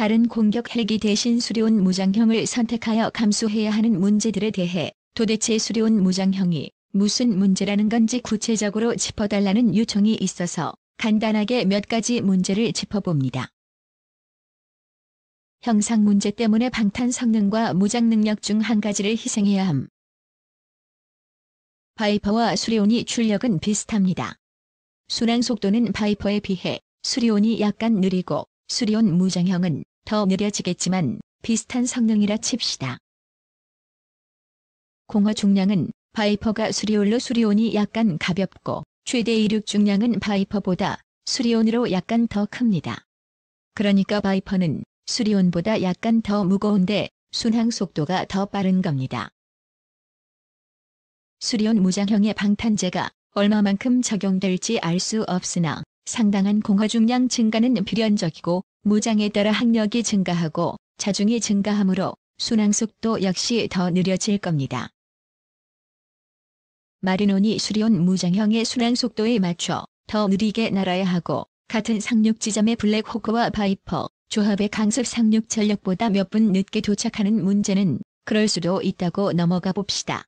다른 공격 헬기 대신 수리온 무장형을 선택하여 감수해야 하는 문제들에 대해 도대체 수리온 무장형이 무슨 문제라는 건지 구체적으로 짚어달라는 요청이 있어서 간단하게 몇 가지 문제를 짚어봅니다. 형상 문제 때문에 방탄 성능과 무장 능력 중 한 가지를 희생해야 함. 바이퍼와 수리온이 출력은 비슷합니다. 순항 속도는 바이퍼에 비해 수리온이 약간 느리고 수리온 무장형은 더 느려지겠지만 비슷한 성능이라 칩시다. 공허 중량은 바이퍼가 수리올로 수리온이 약간 가볍고 최대 이륙 중량은 바이퍼보다 수리온으로 약간 더 큽니다. 그러니까 바이퍼는 수리온보다 약간 더 무거운데 순항 속도가 더 빠른 겁니다. 수리온 무장형의 방탄재가 얼마만큼 적용될지 알 수 없으나 상당한 공허 중량 증가는 필연적이고 무장에 따라 학력이 증가하고 자중이 증가하므로 순항 속도 역시 더 느려질 겁니다. 마리논이 수리온 무장형의 순항 속도에 맞춰 더 느리게 날아야 하고 같은 상륙 지점의 블랙호크와 바이퍼 조합의 강습 상륙 전력보다 몇 분 늦게 도착하는 문제는 그럴 수도 있다고 넘어가 봅시다.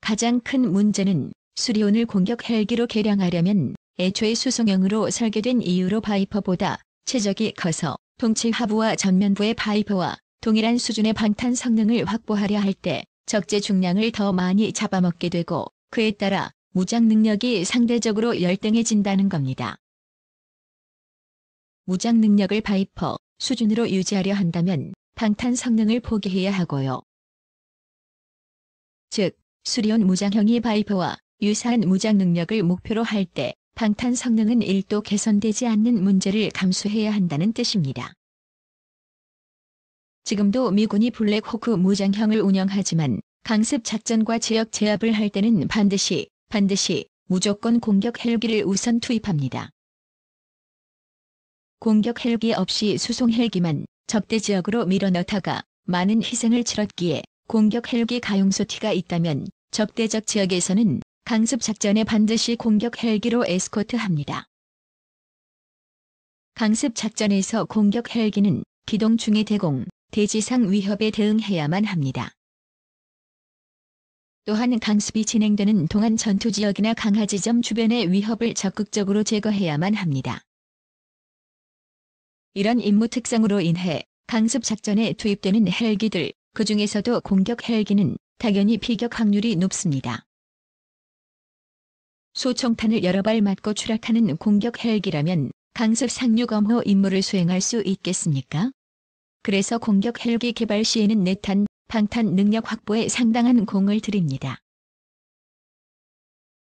가장 큰 문제는 수리온을 공격 헬기로 개량하려면 애초에 수송형으로 설계된 이유로 바이퍼보다 체적이 커서 통치 하부와 전면부의 바이퍼와 동일한 수준의 방탄 성능을 확보하려 할 때 적재 중량을 더 많이 잡아먹게 되고 그에 따라 무장 능력이 상대적으로 열등해진다는 겁니다. 무장 능력을 바이퍼 수준으로 유지하려 한다면 방탄 성능을 포기해야 하고요. 즉, 수리온 무장형이 바이퍼와 유사한 무장 능력을 목표로 할 때 방탄 성능은 1도 개선되지 않는 문제를 감수해야 한다는 뜻입니다. 지금도 미군이 블랙호크 무장형을 운영하지만 강습 작전과 지역 제압을 할 때는 반드시 반드시 무조건 공격 헬기를 우선 투입합니다. 공격 헬기 없이 수송 헬기만 적대 지역으로 밀어넣다가 많은 희생을 치렀기에 공격 헬기 가용소티가 있다면 적대적 지역에서는 강습 작전에 반드시 공격 헬기로 에스코트합니다. 강습 작전에서 공격 헬기는 기동 중의 대공, 대지상 위협에 대응해야만 합니다. 또한 강습이 진행되는 동안 전투 지역이나 강화 지점 주변의 위협을 적극적으로 제거해야만 합니다. 이런 임무 특성으로 인해 강습 작전에 투입되는 헬기들, 그 중에서도 공격 헬기는 당연히 피격 확률이 높습니다. 소청탄을 여러 발 맞고 추락하는 공격 헬기라면 강습 상륙 엄호 임무를 수행할 수 있겠습니까? 그래서 공격 헬기 개발 시에는 내탄, 방탄 능력 확보에 상당한 공을 드립니다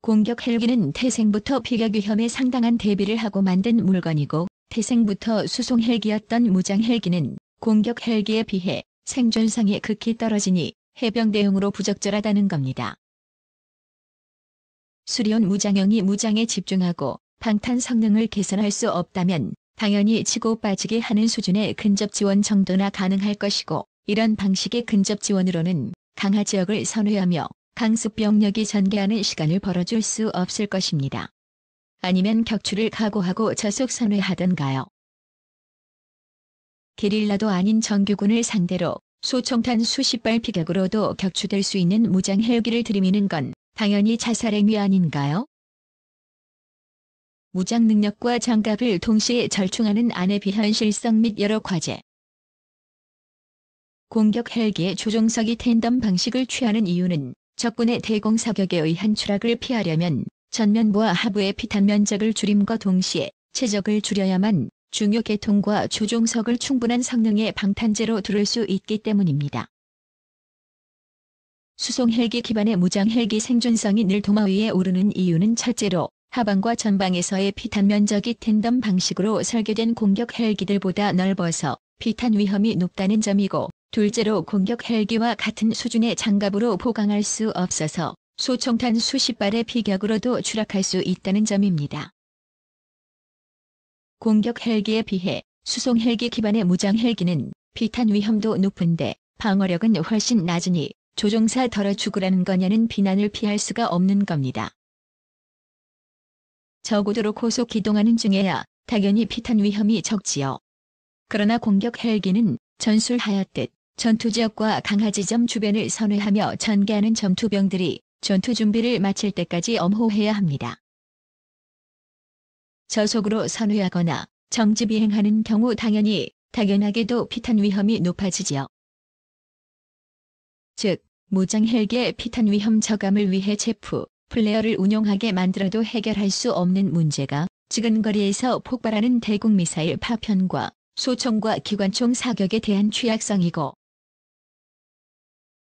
공격 헬기는 태생부터 피격 위험에 상당한 대비를 하고 만든 물건이고 태생부터 수송 헬기였던 무장 헬기는 공격 헬기에 비해 생존성이 극히 떨어지니 해병 대응으로 부적절하다는 겁니다. 수리온 무장형이 무장에 집중하고 방탄 성능을 개선할 수 없다면 당연히 치고 빠지게 하는 수준의 근접 지원 정도나 가능할 것이고 이런 방식의 근접 지원으로는 강하 지역을 선회하며 강습 병력이 전개하는 시간을 벌어줄 수 없을 것입니다. 아니면 격추를 각오하고 저속 선회하던가요. 게릴라도 아닌 정규군을 상대로 소총탄 수십 발 피격으로도 격추될 수 있는 무장 헬기를 들이미는 건 당연히 자살행위 아닌가요? 무장 능력과 장갑을 동시에 절충하는 안내 비현실성 및 여러 과제. 공격 헬기의 조종석이 텐덤 방식을 취하는 이유는 적군의 대공 사격에 의한 추락을 피하려면 전면부와 하부의 피탄 면적을 줄임과 동시에 체적을 줄여야만 중요 계통과 조종석을 충분한 성능의 방탄재로 두를 수 있기 때문입니다. 수송 헬기 기반의 무장 헬기 생존성이 늘 도마 위에 오르는 이유는 첫째로 하방과 전방에서의 피탄 면적이 텐덤 방식으로 설계된 공격 헬기들보다 넓어서 피탄 위험이 높다는 점이고 둘째로 공격 헬기와 같은 수준의 장갑으로 보강할 수 없어서 소총탄 수십 발의 피격으로도 추락할 수 있다는 점입니다. 공격 헬기에 비해 수송 헬기 기반의 무장 헬기는 피탄 위험도 높은데 방어력은 훨씬 낮으니 조종사 덜어 죽으라는 거냐는 비난을 피할 수가 없는 겁니다. 저고도로 고속 기동하는 중에야 당연히 피탄 위험이 적지요. 그러나 공격 헬기는 전술 하였듯 전투 지역과 강하 지점 주변을 선회하며 전개하는 전투병들이 전투 준비를 마칠 때까지 엄호해야 합니다. 저속으로 선회하거나 정지 비행하는 경우 당연히 당연하게도 피탄 위험이 높아지지요. 즉, 무장 헬기의 피탄 위험 저감을 위해 체프, 플레어를 운용하게 만들어도 해결할 수 없는 문제가 지근거리에서 폭발하는 대국 미사일 파편과 소총과 기관총 사격에 대한 취약성이고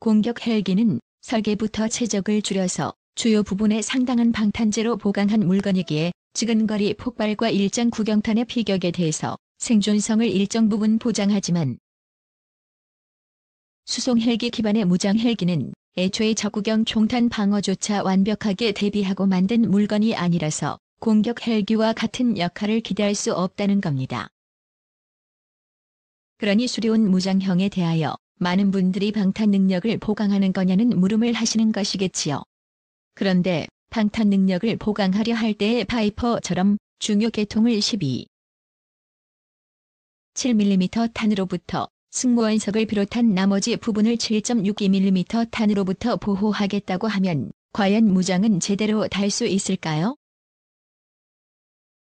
공격 헬기는 설계부터 체적을 줄여서 주요 부분에 상당한 방탄재로 보강한 물건이기에 지근거리 폭발과 일정 구경탄의 피격에 대해서 생존성을 일정 부분 보장하지만 수송 헬기 기반의 무장 헬기는 애초에 적구경 총탄 방어조차 완벽하게 대비하고 만든 물건이 아니라서 공격 헬기와 같은 역할을 기대할 수 없다는 겁니다. 그러니 수리온 무장형에 대하여 많은 분들이 방탄 능력을 보강하는 거냐는 물음을 하시는 것이겠지요. 그런데 방탄 능력을 보강하려 할 때의 파이퍼처럼 중요 계통을 12. 7mm 탄으로부터 승무원석을 비롯한 나머지 부분을 7.62mm 탄으로부터 보호하겠다고 하면 과연 무장은 제대로 달 수 있을까요?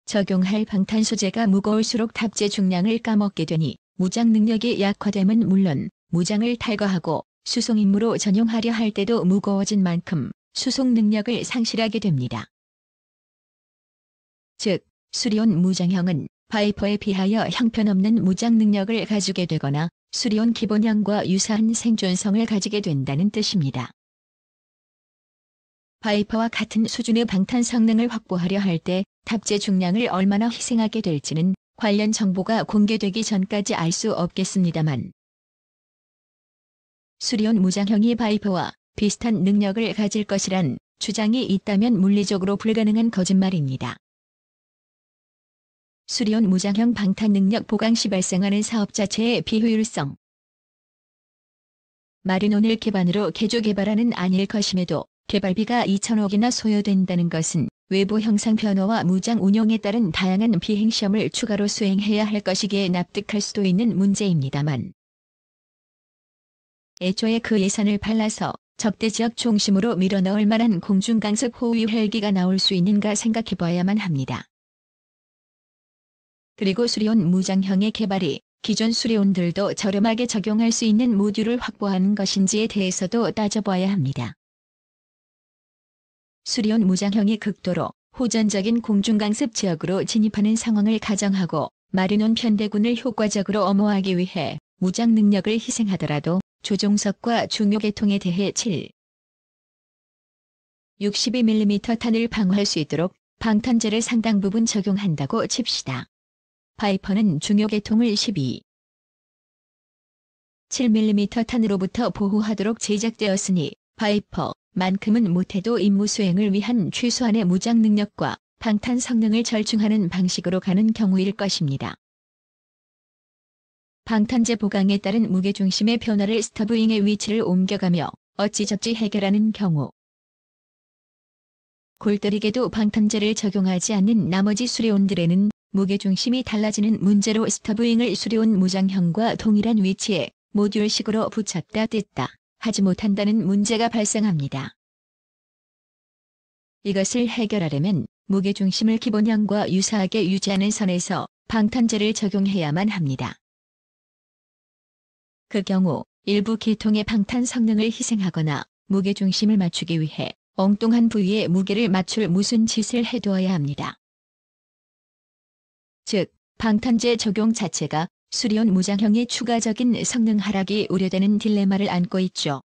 적용할 방탄소재가 무거울수록 탑재 중량을 까먹게 되니 무장 능력이 약화됨은 물론 무장을 탈거하고 수송 임무로 전용하려 할 때도 무거워진 만큼 수송 능력을 상실하게 됩니다. 즉, 수리온 무장형은 바이퍼에 비하여 형편없는 무장 능력을 가지게 되거나 수리온 기본형과 유사한 생존성을 가지게 된다는 뜻입니다. 바이퍼와 같은 수준의 방탄 성능을 확보하려 할 때 탑재 중량을 얼마나 희생하게 될지는 관련 정보가 공개되기 전까지 알 수 없겠습니다만 수리온 무장형이 바이퍼와 비슷한 능력을 가질 것이란 주장이 있다면 물리적으로 불가능한 거짓말입니다. 수리온 무장형 방탄 능력 보강 시 발생하는 사업 자체의 비효율성. 마르논을 개반으로 개조 개발하는 아닐 것임에도 개발비가 2천억이나 소요된다는 것은 외부 형상 변화와 무장 운영에 따른 다양한 비행시험을 추가로 수행해야 할 것이기에 납득할 수도 있는 문제입니다만. 애초에 그 예산을 발라서 적대 지역 중심으로 밀어넣을 만한 공중강습 호위 헬기가 나올 수 있는가 생각해봐야만 합니다. 그리고 수리온 무장형의 개발이 기존 수리온들도 저렴하게 적용할 수 있는 모듈을 확보하는 것인지에 대해서도 따져봐야 합니다. 수리온 무장형이 극도로 호전적인 공중강습 지역으로 진입하는 상황을 가정하고 마르논 편대군을 효과적으로 엄호하기 위해 무장 능력을 희생하더라도 조종석과 중요계통에 대해 7. 62mm 탄을 방어할 수 있도록 방탄제를 상당 부분 적용한다고 칩시다. 파이퍼는 중요계통을 12. 7mm 탄으로부터 보호하도록 제작되었으니 파이퍼만큼은 못해도 임무 수행을 위한 최소한의 무장 능력과 방탄 성능을 절충하는 방식으로 가는 경우일 것입니다. 방탄제 보강에 따른 무게중심의 변화를 스타브잉의 위치를 옮겨가며 어찌저찌 해결하는 경우 골때리게도 방탄제를 적용하지 않는 나머지 수리온들에는 무게중심이 달라지는 문제로 스터부잉을 수려온 무장형과 동일한 위치에 모듈식으로 붙였다 뗐다 하지 못한다는 문제가 발생합니다. 이것을 해결하려면 무게중심을 기본형과 유사하게 유지하는 선에서 방탄재를 적용해야만 합니다. 그 경우 일부 기통의 방탄 성능을 희생하거나 무게중심을 맞추기 위해 엉뚱한 부위에 무게를 맞출 무슨 짓을 해두어야 합니다. 즉방탄재 적용 자체가 수리온 무장형의 추가적인 성능 하락이 우려되는 딜레마를 안고 있죠.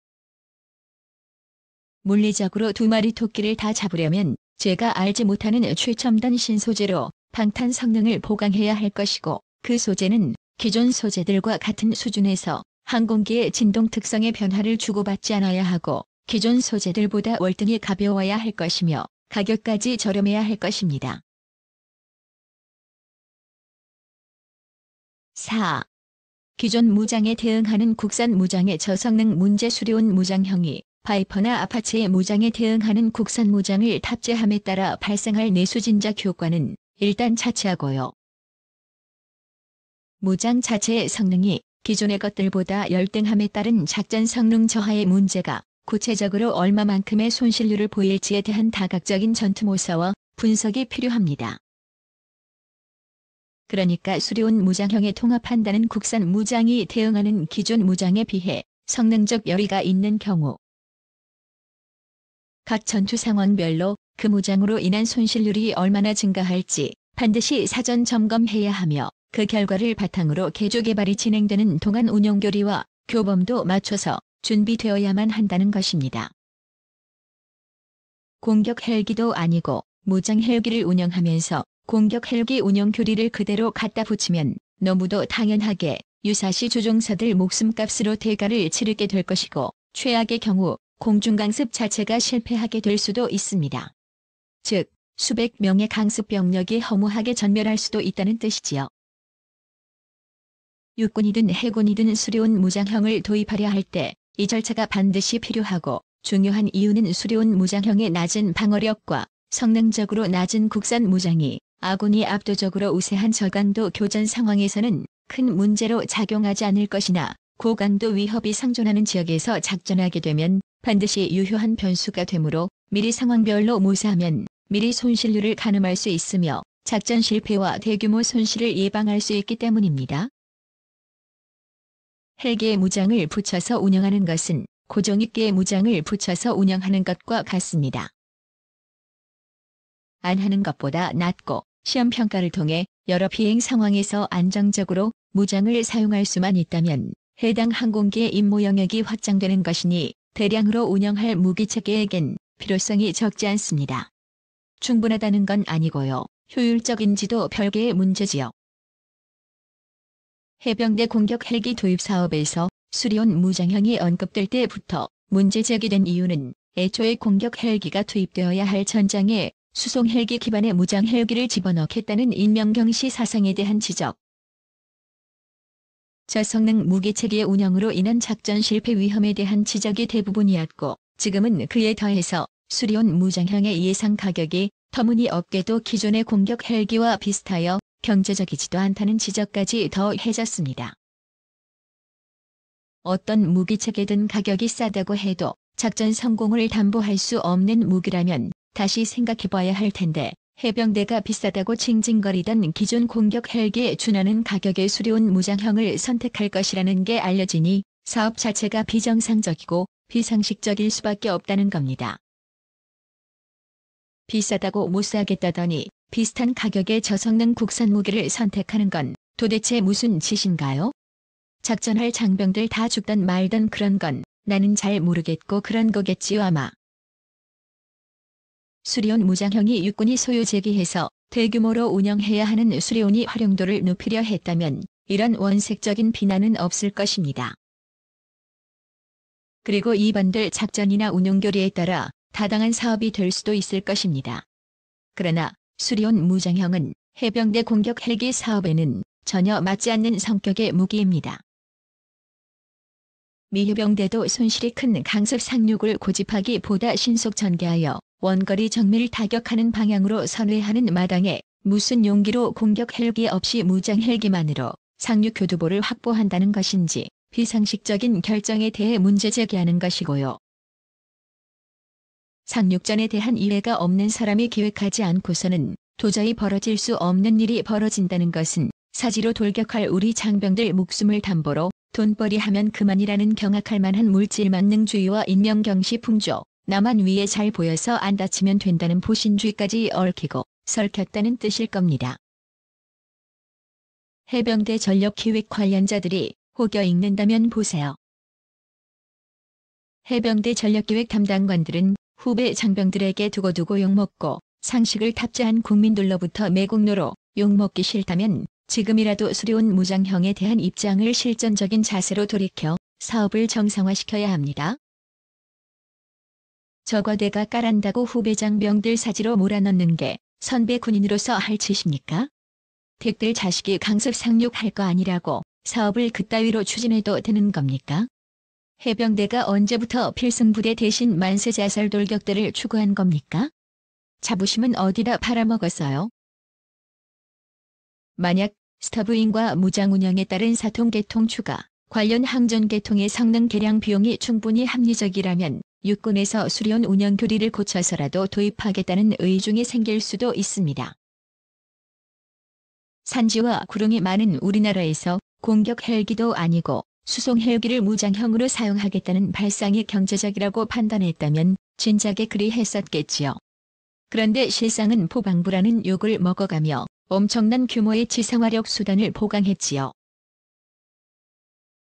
물리적으로 두 마리 토끼를 다 잡으려면 제가 알지 못하는 최첨단 신소재로 방탄 성능을 보강해야 할 것이고 그 소재는 기존 소재들과 같은 수준에서 항공기의 진동 특성의 변화를 주고받지 않아야 하고 기존 소재들보다 월등히 가벼워야 할 것이며 가격까지 저렴해야 할 것입니다. 4. 기존 무장에 대응하는 국산 무장의 저성능 문제 수리온 무장형이 바이퍼나 아파치의 무장에 대응하는 국산 무장을 탑재함에 따라 발생할 내수 진작 효과는 일단 차치하고요. 무장 자체의 성능이 기존의 것들보다 열등함에 따른 작전 성능 저하의 문제가 구체적으로 얼마만큼의 손실률을 보일지에 대한 다각적인 전투 모사와 분석이 필요합니다. 그러니까 수리온 무장형에 통합한다는 국산 무장이 대응하는 기존 무장에 비해 성능적 열의가 있는 경우 각 전투 상황별로 그 무장으로 인한 손실률이 얼마나 증가할지 반드시 사전 점검해야 하며 그 결과를 바탕으로 개조 개발이 진행되는 동안 운영 교리와 교범도 맞춰서 준비되어야만 한다는 것입니다. 공격 헬기도 아니고 무장 헬기를 운영하면서 공격 헬기 운영 교리를 그대로 갖다 붙이면 너무도 당연하게 유사시 조종사들 목숨값으로 대가를 치르게 될 것이고 최악의 경우 공중강습 자체가 실패하게 될 수도 있습니다. 즉, 수백 명의 강습 병력이 허무하게 전멸할 수도 있다는 뜻이지요. 육군이든 해군이든 수리온 무장형을 도입하려 할 때 이 절차가 반드시 필요하고 중요한 이유는 수리온 무장형의 낮은 방어력과 성능적으로 낮은 국산 무장이 아군이 압도적으로 우세한 저간도 교전 상황에서는 큰 문제로 작용하지 않을 것이나 고간도 위협이 상존하는 지역에서 작전하게 되면 반드시 유효한 변수가 되므로 미리 상황별로 모사하면 미리 손실률을 가늠할 수 있으며 작전 실패와 대규모 손실을 예방할 수 있기 때문입니다. 헬기에 무장을 붙여서 운영하는 것은 고정익기에 무장을 붙여서 운영하는 것과 같습니다. 안 하는 것보다 낫고 시험 평가를 통해 여러 비행 상황에서 안정적으로 무장을 사용할 수만 있다면 해당 항공기의 임무 영역이 확장되는 것이니 대량으로 운영할 무기체계에겐 필요성이 적지 않습니다. 충분하다는 건 아니고요. 효율적인지도 별개의 문제지요. 해병대 공격 헬기 도입 사업에서 수리온 무장형이 언급될 때부터 문제 제기된 이유는 애초에 공격 헬기가 투입되어야 할 전장에 수송 헬기 기반의 무장 헬기를 집어넣겠다는 인명경 씨 사상에 대한 지적. 저성능 무기체계의 운영으로 인한 작전 실패 위험에 대한 지적이 대부분이었고 지금은 그에 더해서 수리온 무장형의 예상 가격이 터무니없게도 기존의 공격 헬기와 비슷하여 경제적이지도 않다는 지적까지 더해졌습니다. 어떤 무기체계든 가격이 싸다고 해도 작전 성공을 담보할 수 없는 무기라면 다시 생각해봐야 할 텐데 해병대가 비싸다고 징징거리던 기존 공격 헬기에 준하는 가격의 수려운 무장형을 선택할 것이라는 게 알려지니 사업 자체가 비정상적이고 비상식적일 수밖에 없다는 겁니다. 비싸다고 못 사겠다더니 비슷한 가격의 저성능 국산 무기를 선택하는 건 도대체 무슨 짓인가요? 작전할 장병들 다 죽던 말던 그런 건 나는 잘 모르겠고 그런 거겠지요 아마. 수리온 무장형이 육군이 소유 제기해서 대규모로 운영해야 하는 수리온이 활용도를 높이려 했다면 이런 원색적인 비난은 없을 것입니다. 그리고 이반들 작전이나 운용교리에 따라 다당한 사업이 될 수도 있을 것입니다. 그러나 수리온 무장형은 해병대 공격 헬기 사업에는 전혀 맞지 않는 성격의 무기입니다. 미 해병대도 손실이 큰 강습 상륙을 고집하기보다 신속 전개하여 원거리 정밀 타격하는 방향으로 선회하는 마당에 무슨 용기로 공격 헬기 없이 무장 헬기만으로 상륙 교두보를 확보한다는 것인지 비상식적인 결정에 대해 문제 제기하는 것이고요. 상륙전에 대한 이해가 없는 사람이 기획하지 않고서는 도저히 벌어질 수 없는 일이 벌어진다는 것은 사지로 돌격할 우리 장병들 목숨을 담보로 돈벌이 하면 그만이라는 경악할 만한 물질 만능주의와 인명경시 풍조, 나만 위에 잘 보여서 안 다치면 된다는 보신주의까지 얽히고 설켰다는 뜻일 겁니다. 해병대 전력기획 관련자들이 혹여 읽는다면 보세요. 해병대 전력기획 담당관들은 후배 장병들에게 두고두고 욕먹고 상식을 탑재한 국민들로부터 매국노로 욕먹기 싫다면 지금이라도 수려운 무장형에 대한 입장을 실전적인 자세로 돌이켜 사업을 정상화시켜야 합니다. 저거 대가 까란다고 후배 장병들 사지로 몰아넣는 게 선배 군인으로서 할 짓입니까? 댁들 자식이 강습 상륙할 거 아니라고 사업을 그따위로 추진해도 되는 겁니까? 해병대가 언제부터 필승부대 대신 만세 자살 돌격대를 추구한 겁니까? 자부심은 어디다 팔아먹었어요? 만약 스타브인과 무장 운영에 따른 사통계통 추가, 관련 항전계통의 성능 개량 비용이 충분히 합리적이라면 육군에서 수리온 운영 교리를 고쳐서라도 도입하겠다는 의중이 생길 수도 있습니다. 산지와 구릉이 많은 우리나라에서 공격 헬기도 아니고 수송 헬기를 무장형으로 사용하겠다는 발상이 경제적이라고 판단했다면 진작에 그리 했었겠지요. 그런데 실상은 포방부라는 욕을 먹어가며 엄청난 규모의 지상화력 수단을 보강했지요.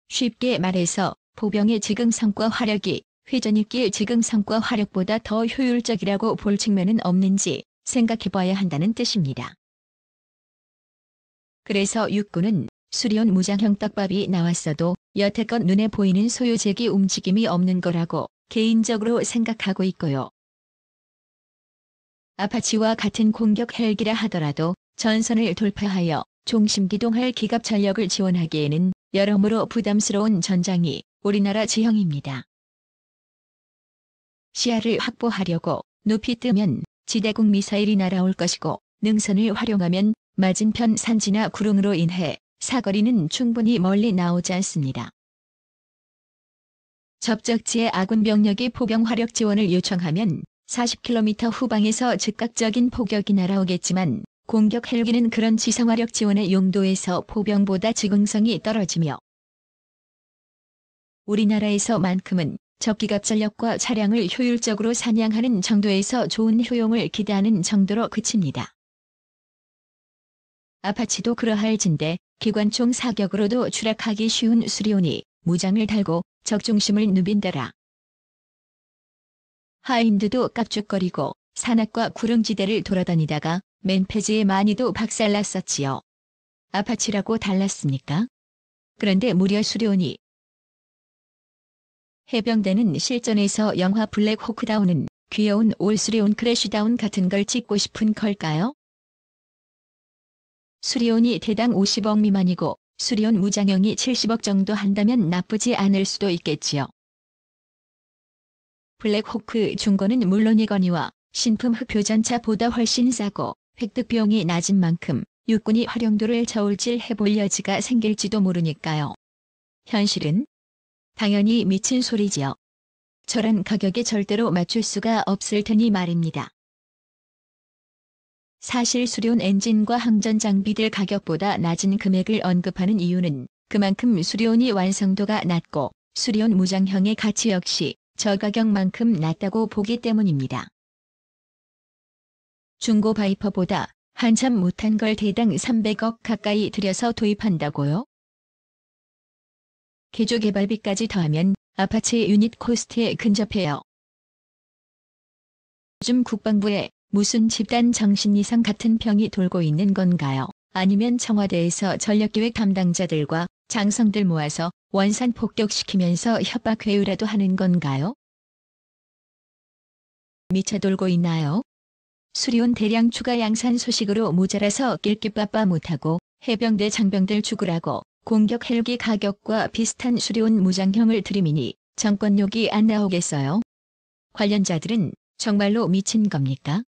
쉽게 말해서 포병의 지금 성과 화력이 회전입기의 지금 성과 화력보다 더 효율적이라고 볼 측면은 없는지 생각해봐야 한다는 뜻입니다. 그래서 육군은 수리온 무장형 떡밥이 나왔어도 여태껏 눈에 보이는 소요제기 움직임이 없는 거라고 개인적으로 생각하고 있고요. 아파치와 같은 공격 헬기라 하더라도 전선을 돌파하여 종심기동할 기갑 전력을 지원하기에는 여러모로 부담스러운 전장이 우리나라 지형입니다. 시야를 확보하려고 높이 뜨면 지대공 미사일이 날아올 것이고 능선을 활용하면 맞은편 산지나 구릉으로 인해 사거리는 충분히 멀리 나오지 않습니다. 접적지에 아군 병력이 포병 화력 지원을 요청하면 40km 후방에서 즉각적인 포격이 날아오겠지만 공격 헬기는 그런 지상 화력 지원의 용도에서 포병보다 지공성이 떨어지며 우리나라에서만큼은 적기갑 전력과 차량을 효율적으로 사냥하는 정도에서 좋은 효용을 기대하는 정도로 그칩니다. 아파치도 그러할진데 기관총 사격으로도 추락하기 쉬운 수리온이 무장을 달고 적중심을 누빈다라. 하인드도 깝죽거리고 산악과 구릉지대를 돌아다니다가 맨페지에 많이도 박살났었지요. 아파치라고 달랐습니까? 그런데 무려 수리온이 해병대는 실전에서 영화 블랙호크다운은 귀여운 올수리온 크래쉬다운 같은 걸 찍고 싶은 걸까요? 수리온이 대당 50억 미만이고 수리온 무장형이 70억 정도 한다면 나쁘지 않을 수도 있겠지요. 블랙호크 중고는 물론이거니와 신품 흑표전차보다 훨씬 싸고 획득 비용이 낮은 만큼 육군이 활용도를 저울질해볼 여지가 생길지도 모르니까요. 현실은 당연히 미친 소리지요. 저런 가격에 절대로 맞출 수가 없을 테니 말입니다. 사실 수리온 엔진과 항전 장비들 가격보다 낮은 금액을 언급하는 이유는 그만큼 수리온이 완성도가 낮고 수리온 무장형의 가치 역시 저 가격만큼 낮다고 보기 때문입니다. 중고 바이퍼보다 한참 못한 걸 대당 300억 가까이 들여서 도입한다고요? 개조 개발비까지 더하면 아파트의 유닛 코스트에 근접해요. 요즘 국방부에 무슨 집단 정신 이상 같은 병이 돌고 있는 건가요? 아니면 청와대에서 전력기획 담당자들과 장성들 모아서 원산 폭격시키면서 협박 회유라도 하는 건가요? 미쳐 돌고 있나요? 수리온 대량 추가 양산 소식으로 모자라서 낄끼빠빠 못하고 해병대 장병들 죽으라고 공격 헬기 가격과 비슷한 수리온 무장형을 들이미니 정권욕이 안 나오겠어요? 관련자들은 정말로 미친 겁니까?